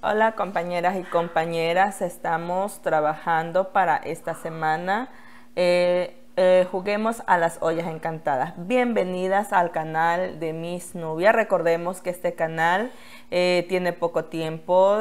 Hola compañeras y compañeras, estamos trabajando para esta semana. Eh, eh, juguemos a las ollas encantadas. Bienvenidas al canal de Miss Nubia. Recordemos que este canal eh, tiene poco tiempo,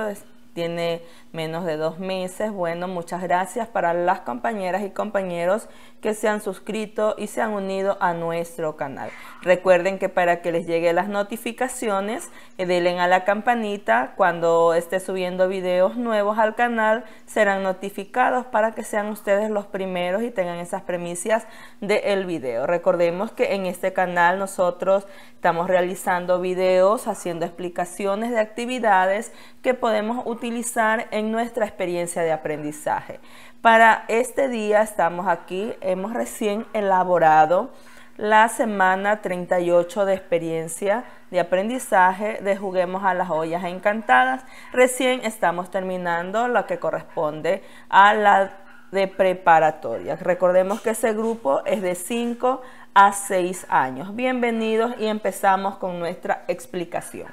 tiene menos de dos meses. Bueno, muchas gracias para las compañeras y compañeros que se han suscrito y se han unido a nuestro canal. Recuerden que para que les lleguen las notificaciones, eh, denle a la campanita. Cuando esté subiendo videos nuevos al canal, serán notificados para que sean ustedes los primeros y tengan esas premisas del video. Recordemos que en este canal nosotros estamos realizando videos, haciendo explicaciones de actividades que podemos utilizar en nuestra experiencia de aprendizaje. Para este día estamos aquí, hemos recién elaborado la semana 38 de experiencia de aprendizaje de Juguemos a las Ollas Encantadas. Recién estamos terminando lo que corresponde a la de preparatoria. Recordemos que ese grupo es de 5 a 6 años. Bienvenidos y empezamos con nuestra explicación.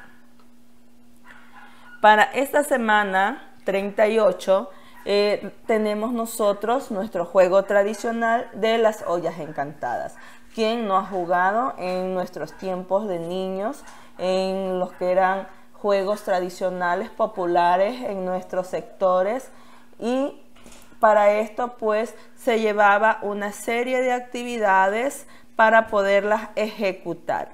Para esta semana 38 eh, tenemos nosotros nuestro juego tradicional de las ollas encantadas. ¿Quién no ha jugado en nuestros tiempos de niños, en los que eran juegos tradicionales populares en nuestros sectores? Y para esto pues se llevaba una serie de actividades para poderlas ejecutar.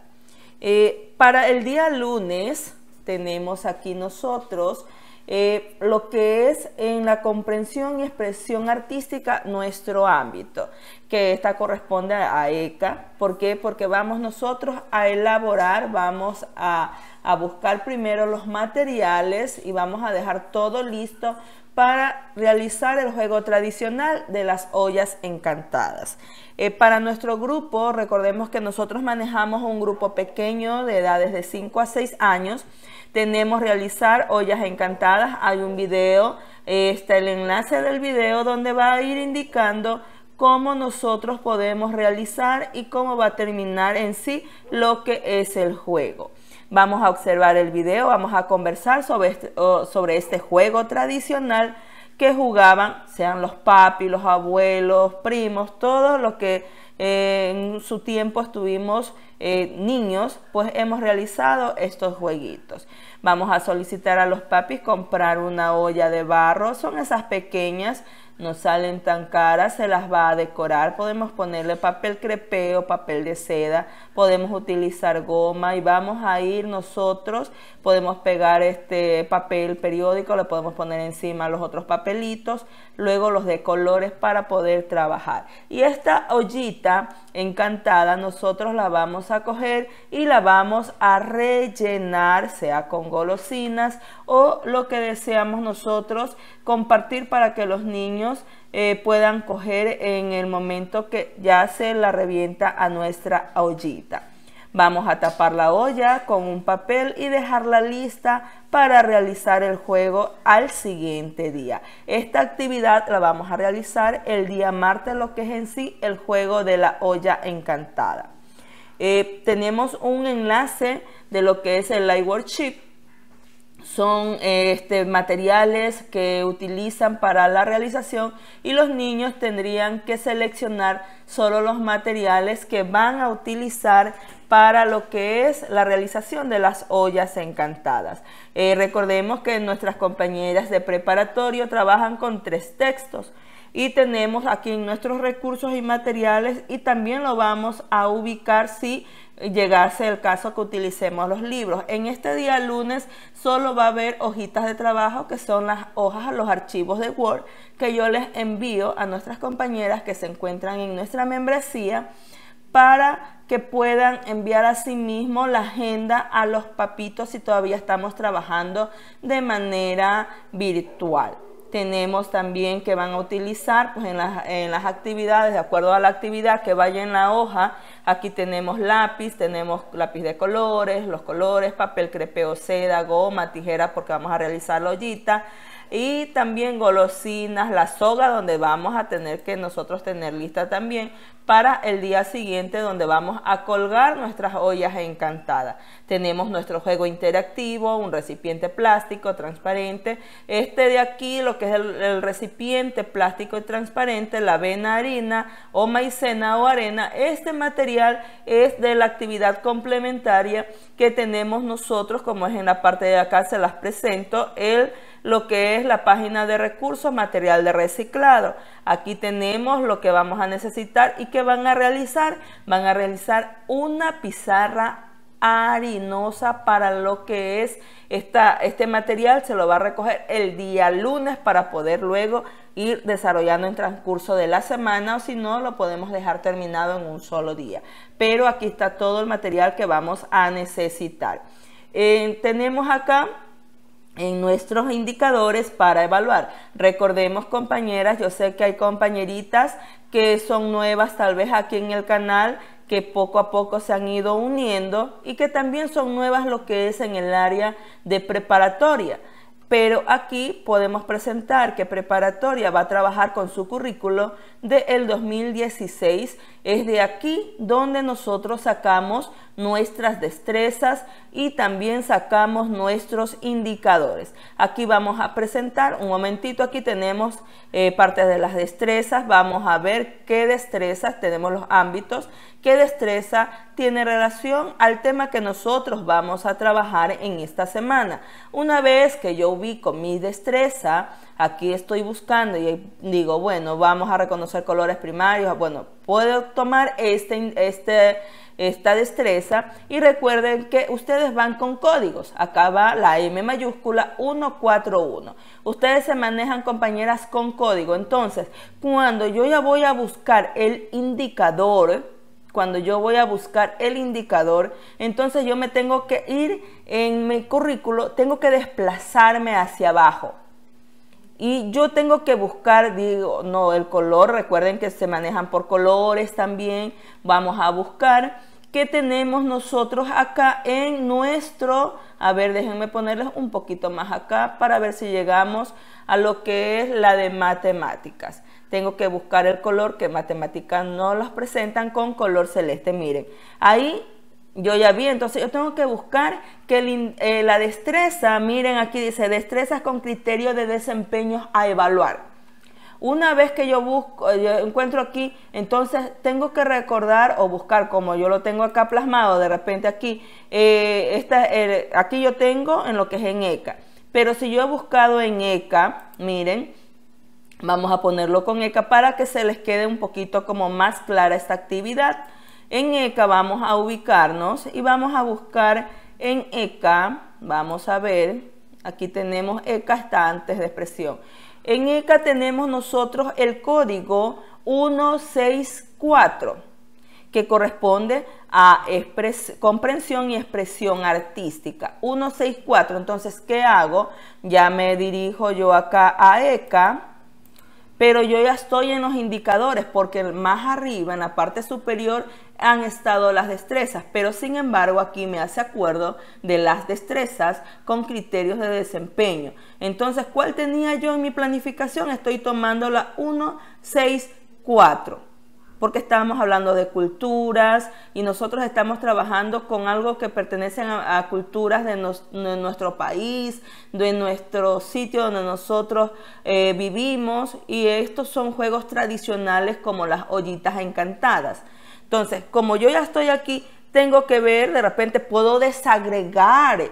Eh, para el día lunes tenemos aquí nosotros eh, lo que es en la comprensión y expresión artística nuestro ámbito, que esta corresponde a ECA. ¿Por qué? Porque vamos nosotros a elaborar, vamos a, a buscar primero los materiales y vamos a dejar todo listo para realizar el juego tradicional de las ollas encantadas. Eh, para nuestro grupo, recordemos que nosotros manejamos un grupo pequeño de edades de 5 a 6 años. Tenemos realizar ollas encantadas. Hay un video, eh, está el enlace del video donde va a ir indicando cómo nosotros podemos realizar y cómo va a terminar en sí lo que es el juego. Vamos a observar el video, vamos a conversar sobre este, sobre este juego tradicional que jugaban, sean los papis, los abuelos, primos, todos los que eh, en su tiempo estuvimos eh, niños, pues hemos realizado estos jueguitos. Vamos a solicitar a los papis comprar una olla de barro, son esas pequeñas no salen tan caras, se las va a decorar, podemos ponerle papel o papel de seda, podemos utilizar goma y vamos a ir nosotros, podemos pegar este papel periódico, le podemos poner encima los otros papelitos, luego los de colores para poder trabajar. Y esta ollita encantada nosotros la vamos a coger y la vamos a rellenar, sea con golosinas o lo que deseamos nosotros compartir para que los niños eh, puedan coger en el momento que ya se la revienta a nuestra ollita. Vamos a tapar la olla con un papel y dejarla lista para realizar el juego al siguiente día. Esta actividad la vamos a realizar el día martes, lo que es en sí el juego de la olla encantada. Eh, tenemos un enlace de lo que es el live workshop son este, materiales que utilizan para la realización y los niños tendrían que seleccionar solo los materiales que van a utilizar para lo que es la realización de las ollas encantadas. Eh, recordemos que nuestras compañeras de preparatorio trabajan con tres textos y tenemos aquí nuestros recursos y materiales y también lo vamos a ubicar si llegase el caso que utilicemos los libros. En este día lunes solo va a haber hojitas de trabajo que son las hojas, los archivos de Word que yo les envío a nuestras compañeras que se encuentran en nuestra membresía para que puedan enviar a sí mismo la agenda a los papitos si todavía estamos trabajando de manera virtual tenemos también que van a utilizar pues, en, las, en, las, actividades, de acuerdo a la actividad que vaya en la hoja, aquí tenemos lápiz, tenemos lápiz de colores, los colores, papel crepeo, seda, goma, tijera, porque vamos a realizar la ollita, y también golosinas, la soga donde vamos a tener que nosotros tener lista también para el día siguiente donde vamos a colgar nuestras ollas encantadas. Tenemos nuestro juego interactivo, un recipiente plástico transparente. Este de aquí, lo que es el, recipiente plástico y transparente, la avena, harina o maicena o arena, este material es de la actividad complementaria que tenemos nosotros, como es en la parte de acá, se las presento, el lo que es la página de recursos material de reciclado. Aquí tenemos lo que vamos a necesitar y que van a realizar. Van a realizar una pizarra harinosa para lo que es este material. Se lo va a recoger el día lunes para poder luego ir desarrollando en transcurso de la semana o si no lo podemos dejar terminado en un solo día. Pero aquí está todo el material que vamos a necesitar. Eh, tenemos acá en nuestros indicadores para evaluar. Recordemos compañeras, yo sé que hay compañeritas que son nuevas tal vez aquí en el canal, que poco a poco se han ido uniendo y que también son nuevas lo que es en el área de preparatoria. Pero aquí podemos presentar que preparatoria va a trabajar con su currículo del el 2016. Es de aquí donde nosotros sacamos nuestras destrezas y también sacamos nuestros indicadores. Aquí vamos a presentar, un momentito, aquí tenemos eh, parte de las destrezas, vamos a ver qué destrezas, tenemos los ámbitos, qué destreza tiene relación al tema que nosotros vamos a trabajar en esta semana. Una vez que yo ubico mi destreza, aquí estoy buscando y digo, bueno, vamos a reconocer colores primarios, bueno, puedo tomar este, este esta destreza y recuerden que ustedes van con códigos. Acá va la M mayúscula 141. Ustedes se manejan compañeras con código. Entonces, cuando yo ya voy a buscar el indicador, cuando yo voy a buscar el indicador, entonces yo me tengo que ir en mi currículo, tengo que desplazarme hacia abajo. Y yo tengo que buscar, digo, no, el color, recuerden que se manejan por colores también, vamos a buscar que tenemos nosotros acá en nuestro, a ver, déjenme ponerles un poquito más acá para ver si llegamos a lo que es la de matemáticas. Tengo que buscar el color que matemáticas no las presentan con color celeste. Miren, ahí yo ya vi, entonces yo tengo que buscar que eh, la destreza, miren aquí dice destrezas con criterio de desempeño a evaluar. Una vez que yo busco, eh, yo encuentro aquí, entonces tengo que recordar o buscar, como yo lo tengo acá plasmado, de repente aquí, eh, esta, aquí yo tengo en lo que es en ECA. Pero si yo he buscado en ECA, miren, vamos a ponerlo con ECA para que se les quede un poquito como más clara esta actividad. En ECA vamos a ubicarnos y vamos a buscar en ECA, vamos a ver, Aquí tenemos ECA está antes de expresión. En ECA tenemos nosotros el código 164 que corresponde a comprensión y expresión artística. 164, entonces, ¿qué hago? Ya me dirijo yo acá a ECA, pero yo ya estoy en los indicadores porque más arriba, en la parte superior, han estado las destrezas, pero sin embargo aquí me hace acuerdo de las destrezas con criterios de desempeño. Entonces, ¿cuál tenía yo en mi planificación? Estoy tomando la 1, 6, 4 porque estábamos hablando de culturas y nosotros estamos trabajando con algo que pertenece a, culturas de, nuestro país, de nuestro sitio donde nosotros eh, vivimos y estos son juegos tradicionales como las ollitas encantadas. Entonces, como yo ya estoy aquí, tengo que ver, de repente puedo desagregar.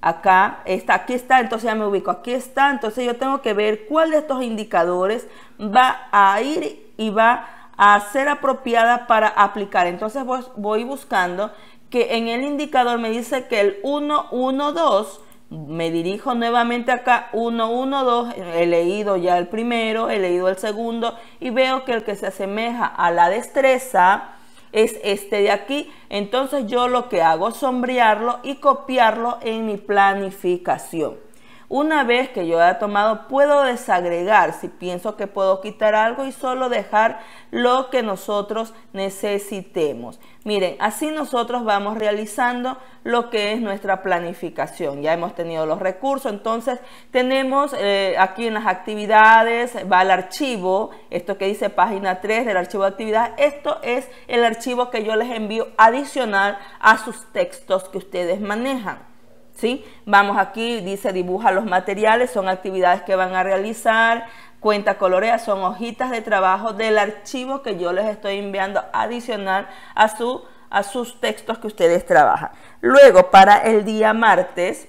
Acá está, aquí está, entonces ya me ubico, aquí está, entonces yo tengo que ver cuál de estos indicadores va a ir y va a ser apropiada para aplicar. Entonces voy, buscando que en el indicador me dice que el 112, me dirijo nuevamente acá 112, he leído ya el primero, he leído el segundo y veo que el que se asemeja a la destreza es este de aquí. Entonces yo lo que hago es sombrearlo y copiarlo en mi planificación. Una vez que yo haya tomado, puedo desagregar si pienso que puedo quitar algo y solo dejar lo que nosotros necesitemos. Miren, así nosotros vamos realizando lo que es nuestra planificación. Ya hemos tenido los recursos, entonces tenemos eh, aquí en las actividades, va al archivo, esto que dice página 3 del archivo de actividad, esto es el archivo que yo les envío adicional a sus textos que ustedes manejan. Vamos aquí, dice dibuja los materiales, son actividades que van a realizar, cuenta colorea, son hojitas de trabajo del archivo que yo les estoy enviando adicional a, su, a sus textos que ustedes trabajan. Luego, para el día martes,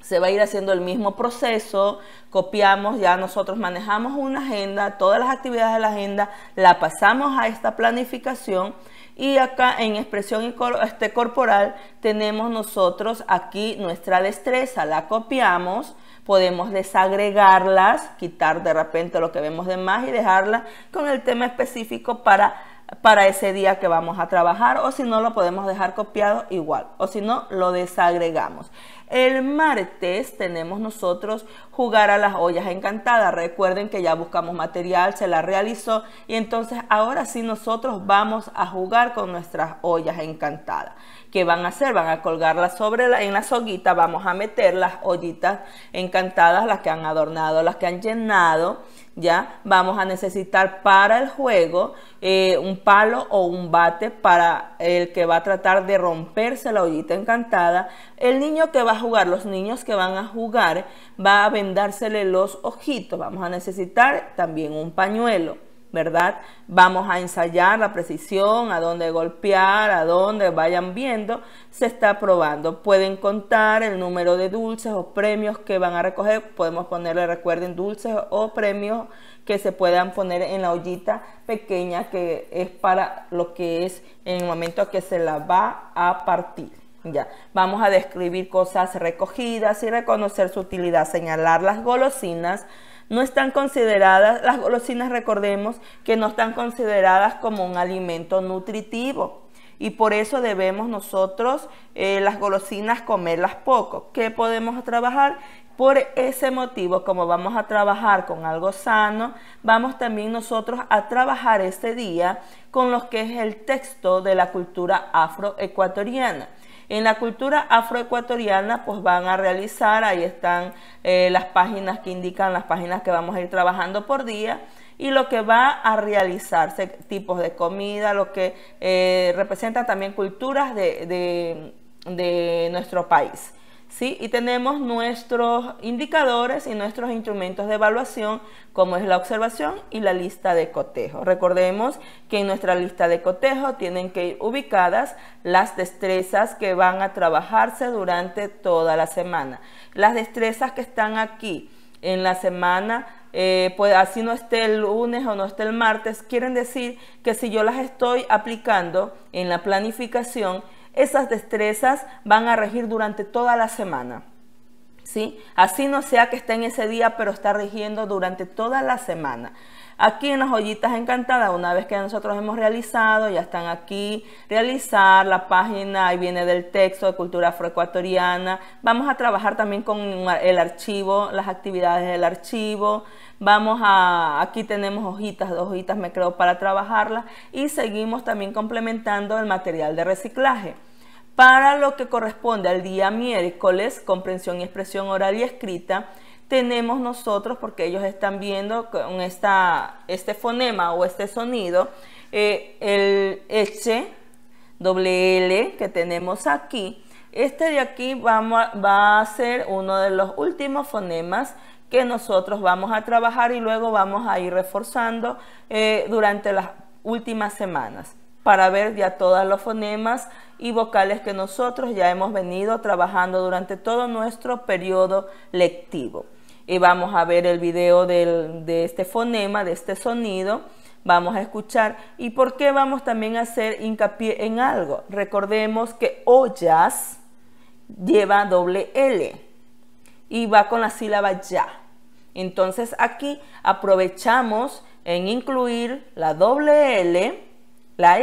se va a ir haciendo el mismo proceso, copiamos, ya nosotros manejamos una agenda, todas las actividades de la agenda, la pasamos a esta planificación y acá en expresión este, corporal tenemos nosotros aquí nuestra destreza, la copiamos, podemos desagregarlas, quitar de repente lo que vemos de más y dejarla con el tema específico para para ese día que vamos a trabajar o si no lo podemos dejar copiado igual o si no lo desagregamos. El martes tenemos nosotros jugar a las ollas encantadas. Recuerden que ya buscamos material, se la realizó y entonces ahora sí nosotros vamos a jugar con nuestras ollas encantadas. ¿Qué van a hacer? Van a colgarlas sobre la, en la soguita, vamos a meter las ollitas encantadas, las que han adornado, las que han llenado. ¿Ya? Vamos a necesitar para el juego eh, un palo o un bate para el que va a tratar de romperse la ollita encantada. El niño que va a jugar, los niños que van a jugar, va a vendársele los ojitos. Vamos a necesitar también un pañuelo. ¿verdad? Vamos a ensayar la precisión, a dónde golpear, a dónde vayan viendo, se está probando. Pueden contar el número de dulces o premios que van a recoger, podemos ponerle, recuerden, dulces o premios que se puedan poner en la ollita pequeña que es para lo que es en el momento que se la va a partir. Ya, vamos a describir cosas recogidas y reconocer su utilidad, señalar las golosinas, no están consideradas, las golosinas recordemos que no están consideradas como un alimento nutritivo y por eso debemos nosotros eh, las golosinas comerlas poco. ¿Qué podemos trabajar? Por ese motivo, como vamos a trabajar con algo sano, vamos también nosotros a trabajar este día con lo que es el texto de la cultura afroecuatoriana. En la cultura afroecuatoriana, pues van a realizar, ahí están eh, las páginas que indican las páginas que vamos a ir trabajando por día y lo que va a realizarse, tipos de comida, lo que eh, representa también culturas de nuestro país. Y tenemos nuestros indicadores y nuestros instrumentos de evaluación, como es la observación y la lista de cotejo. Recordemos que en nuestra lista de cotejo tienen que ir ubicadas las destrezas que van a trabajarse durante toda la semana. Las destrezas que están aquí en la semana eh, pues así no esté el lunes o no esté el martes, quieren decir que si yo las estoy aplicando en la planificación, esas destrezas van a regir durante toda la semana. ¿Sí? Así no sea que esté en ese día, pero está regiendo durante toda la semana. Aquí en las joyitas encantadas, una vez que nosotros hemos realizado, ya están aquí, realizar la página, ahí viene del texto de cultura afroecuatoriana. Vamos a trabajar también con el archivo, las actividades del archivo. Vamos a, aquí tenemos hojitas, dos hojitas me creo para trabajarlas y seguimos también complementando el material de reciclaje. Para lo que corresponde al día miércoles, comprensión y expresión oral y escrita, tenemos nosotros, porque ellos están viendo con este fonema o este sonido, eh, el H, doble L que tenemos aquí. Este de aquí vamos va a ser uno de los últimos fonemas que nosotros vamos a trabajar y luego vamos a ir reforzando eh, durante las últimas semanas para ver ya todos los fonemas y vocales que nosotros ya hemos venido trabajando durante todo nuestro periodo lectivo. Y vamos a ver el video de este fonema, de este sonido, vamos a escuchar y por qué vamos también a hacer hincapié en algo. Recordemos que ollas lleva doble L y va con la sílaba ya. Entonces aquí aprovechamos en incluir la doble L la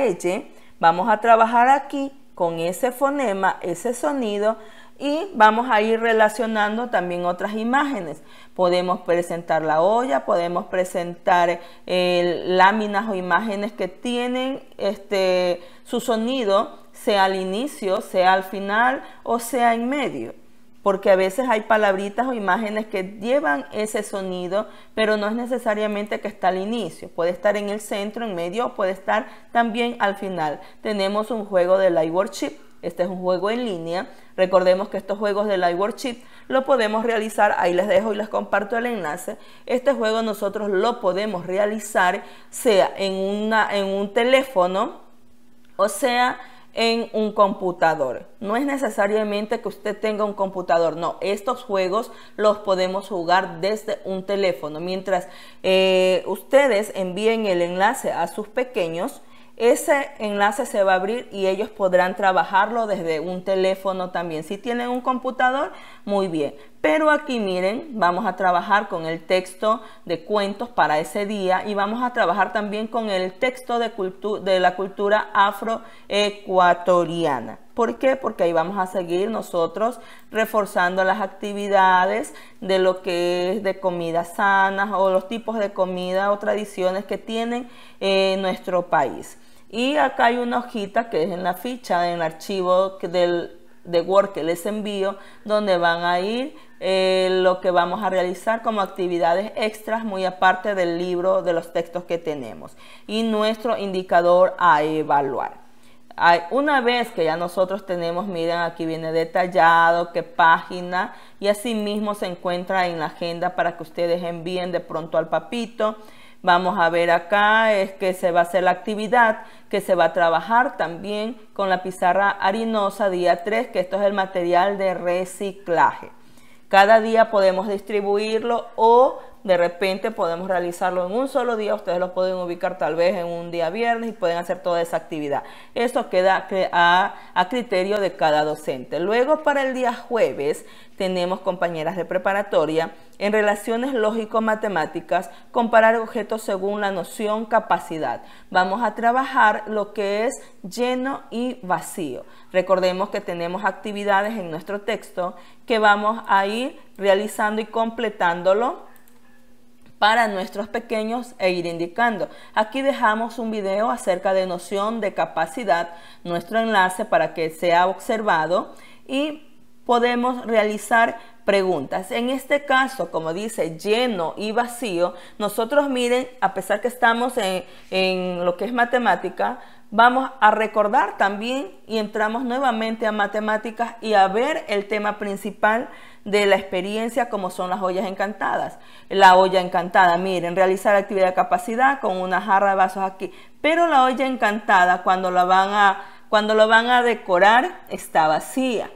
vamos a trabajar aquí con ese fonema, ese sonido y vamos a ir relacionando también otras imágenes. Podemos presentar la olla, podemos presentar eh, láminas o imágenes que tienen este, su sonido, sea al inicio, sea al final o sea en medio porque a veces hay palabritas o imágenes que llevan ese sonido, pero no es necesariamente que está al inicio, puede estar en el centro, en medio o puede estar también al final. Tenemos un juego de Light Worship, este es un juego en línea. Recordemos que estos juegos de Word Worship lo podemos realizar, ahí les dejo y les comparto el enlace. Este juego nosotros lo podemos realizar sea en, una, en un teléfono o sea en un computador. No es necesariamente que usted tenga un computador, no, estos juegos los podemos jugar desde un teléfono. Mientras eh, ustedes envíen el enlace a sus pequeños, ese enlace se va a abrir y ellos podrán trabajarlo desde un teléfono también. Si tienen un computador, muy bien. Pero aquí miren, vamos a trabajar con el texto de cuentos para ese día y vamos a trabajar también con el texto de, de la cultura afroecuatoriana. ¿Por qué? Porque ahí vamos a seguir nosotros reforzando las actividades de lo que es de comidas sanas o los tipos de comida o tradiciones que tienen en eh, nuestro país. Y acá hay una hojita que es en la ficha, en el archivo de Word que les envío, donde van a ir eh, lo que vamos a realizar como actividades extras, muy aparte del libro, de los textos que tenemos. Y nuestro indicador a evaluar una vez que ya nosotros tenemos, miren, aquí viene detallado qué página y asimismo se encuentra en la agenda para que ustedes envíen de pronto al papito Vamos a ver acá es que se va a hacer la actividad que se va a trabajar también con la pizarra harinosa día 3, que esto es el material de reciclaje. Cada día podemos distribuirlo o de repente podemos realizarlo en un solo día, ustedes lo pueden ubicar tal vez en un día viernes y pueden hacer toda esa actividad. Esto queda a, a criterio de cada docente. Luego para el día jueves tenemos compañeras de preparatoria en relaciones lógico-matemáticas, comparar objetos según la noción capacidad. Vamos a trabajar lo que es lleno y vacío. Recordemos que tenemos actividades en nuestro texto que vamos a ir realizando y completándolo para nuestros pequeños e ir indicando. Aquí dejamos un video acerca de noción de capacidad, nuestro enlace para que sea observado y podemos realizar preguntas. En este caso, como dice, lleno y vacío, nosotros miren, a pesar que estamos en, en, lo que es matemática, vamos a recordar también y entramos nuevamente a matemáticas y a ver el tema principal de la experiencia como son las ollas encantadas. La olla encantada, miren, realizar actividad de capacidad con una jarra de vasos aquí. Pero la olla encantada, cuando la van a, cuando van a decorar, está vacía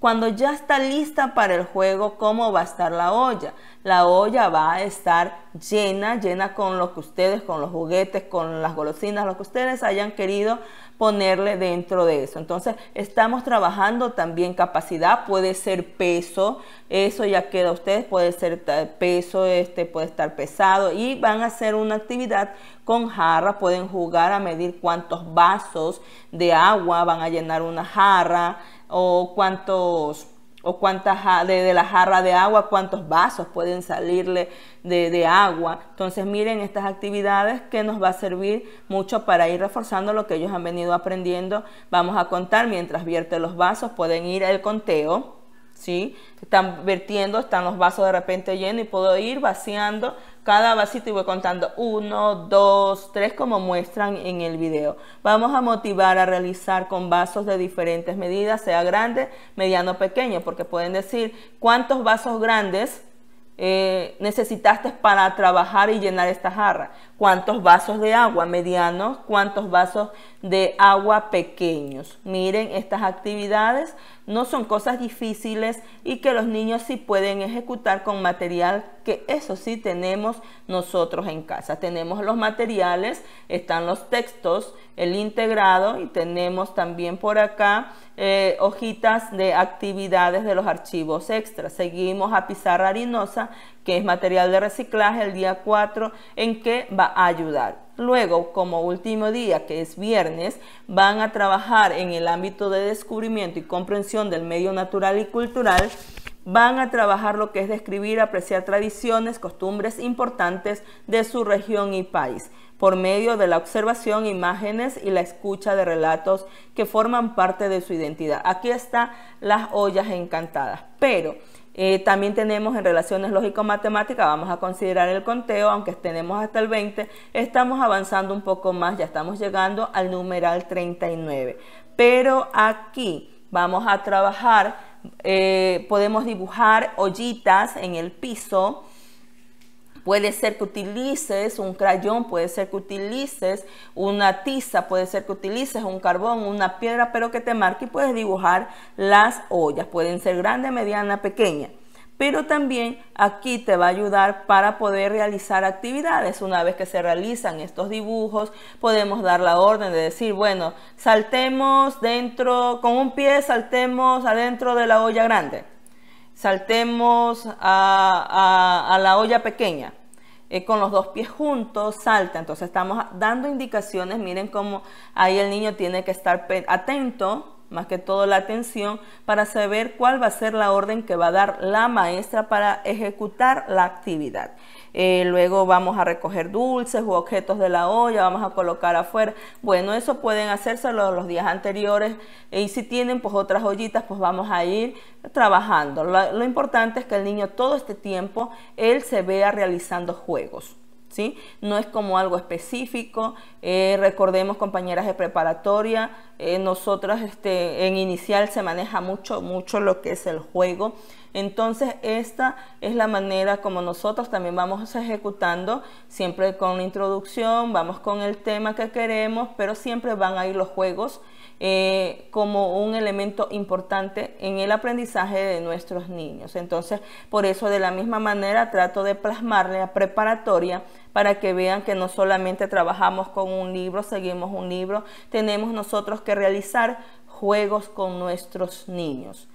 cuando ya está lista para el juego, cómo va a estar la olla. La olla va a estar llena, llena con lo que ustedes, con los juguetes, con las golosinas, lo que ustedes hayan querido ponerle dentro de eso. Entonces, estamos trabajando también capacidad, puede ser peso, eso ya queda a ustedes, puede ser peso, este puede estar pesado y van a hacer una actividad con jarra, pueden jugar a medir cuántos vasos de agua van a llenar una jarra o cuántos o cuántas de, la jarra de agua, cuántos vasos pueden salirle de, agua. Entonces miren estas actividades que nos va a servir mucho para ir reforzando lo que ellos han venido aprendiendo. Vamos a contar mientras vierte los vasos, pueden ir al conteo. ¿Sí? Están vertiendo, están los vasos de repente llenos y puedo ir vaciando cada vasito y voy contando uno, dos, tres como muestran en el video. Vamos a motivar a realizar con vasos de diferentes medidas, sea grande, mediano, o pequeño, porque pueden decir cuántos vasos grandes eh, necesitaste para trabajar y llenar esta jarra cuántos vasos de agua medianos, cuántos vasos de agua pequeños. Miren, estas actividades no son cosas difíciles y que los niños sí pueden ejecutar con material que eso sí tenemos nosotros en casa. Tenemos los materiales, están los textos, el integrado y tenemos también por acá eh, hojitas de actividades de los archivos extras. Seguimos a pizarra harinosa que es material de reciclaje, el día 4 en que va a ayudar. Luego, como último día, que es viernes, van a trabajar en el ámbito de descubrimiento y comprensión del medio natural y cultural. Van a trabajar lo que es describir, apreciar tradiciones, costumbres importantes de su región y país, por medio de la observación, imágenes y la escucha de relatos que forman parte de su identidad. Aquí están las ollas encantadas. Pero eh, también tenemos en relaciones lógico-matemáticas, vamos a considerar el conteo, aunque tenemos hasta el 20, estamos avanzando un poco más, ya estamos llegando al numeral 39. Pero aquí vamos a trabajar, eh, podemos dibujar ollitas en el piso, Puede ser que utilices un crayón, puede ser que utilices una tiza, puede ser que utilices un carbón, una piedra, pero que te marque y puedes dibujar las ollas. Pueden ser grande, mediana, pequeña pero también aquí te va a ayudar para poder realizar actividades. Una vez que se realizan estos dibujos, podemos dar la orden de decir, bueno, saltemos dentro, con un pie saltemos adentro de la olla grande, saltemos a, a la olla pequeña, eh, con los dos pies juntos, salta. Entonces estamos dando indicaciones, miren cómo ahí el niño tiene que estar atento, más que todo la atención, para saber cuál va a ser la orden que va a dar la maestra para ejecutar la actividad. Eh, luego vamos a recoger dulces u objetos de la olla, vamos a colocar afuera. Bueno, eso pueden hacérselo los días anteriores y si tienen pues otras ollitas pues vamos a ir trabajando. lo importante es que el niño todo este tiempo él se vea realizando juegos. No es como algo específico. Eh, recordemos, compañeras de preparatoria, eh, nosotras este, en inicial se maneja mucho, mucho lo que es el juego. Entonces, esta es la manera como nosotros también vamos ejecutando, siempre con la introducción, vamos con el tema que queremos, pero siempre van a ir los juegos eh, como un elemento importante en el aprendizaje de nuestros niños. Entonces, por eso de la misma manera trato de plasmarle a preparatoria para que vean que no solamente trabajamos con un libro, seguimos un libro, tenemos nosotros que realizar juegos con nuestros niños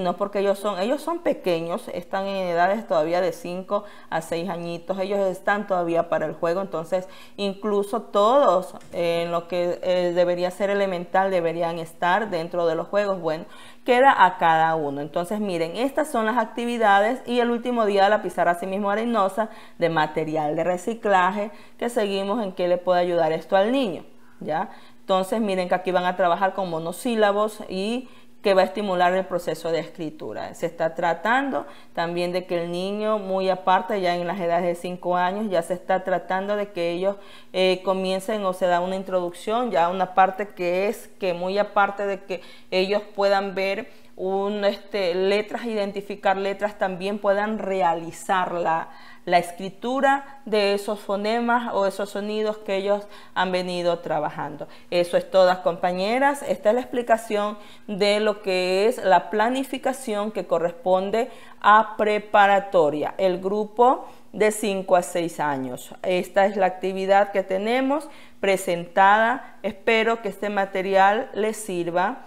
no porque ellos son, ellos son pequeños, están en edades todavía de 5 a 6 añitos, ellos están todavía para el juego, entonces incluso todos eh, en lo que eh, debería ser elemental deberían estar dentro de los juegos, bueno, queda a cada uno. Entonces miren, estas son las actividades y el último día la pizarra mismo arenosa de material de reciclaje que seguimos en qué le puede ayudar esto al niño, ¿ya? Entonces miren que aquí van a trabajar con monosílabos y que va a estimular el proceso de escritura. Se está tratando también de que el niño, muy aparte, ya en las edades de 5 años, ya se está tratando de que ellos eh, comiencen o se da una introducción, ya una parte que es que muy aparte de que ellos puedan ver un, este, letras, identificar letras, también puedan realizarla la escritura de esos fonemas o esos sonidos que ellos han venido trabajando. Eso es todas compañeras. Esta es la explicación de lo que es la planificación que corresponde a preparatoria, el grupo de 5 a 6 años. Esta es la actividad que tenemos presentada. Espero que este material les sirva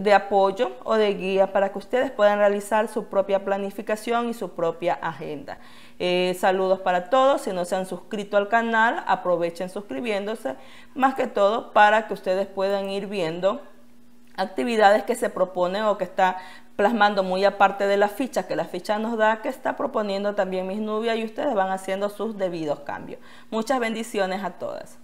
de apoyo o de guía para que ustedes puedan realizar su propia planificación y su propia agenda. Eh, saludos para todos. Si no se han suscrito al canal, aprovechen suscribiéndose, más que todo para que ustedes puedan ir viendo actividades que se proponen o que está plasmando muy aparte de la ficha que la ficha nos da, que está proponiendo también mis nubias y ustedes van haciendo sus debidos cambios. Muchas bendiciones a todas.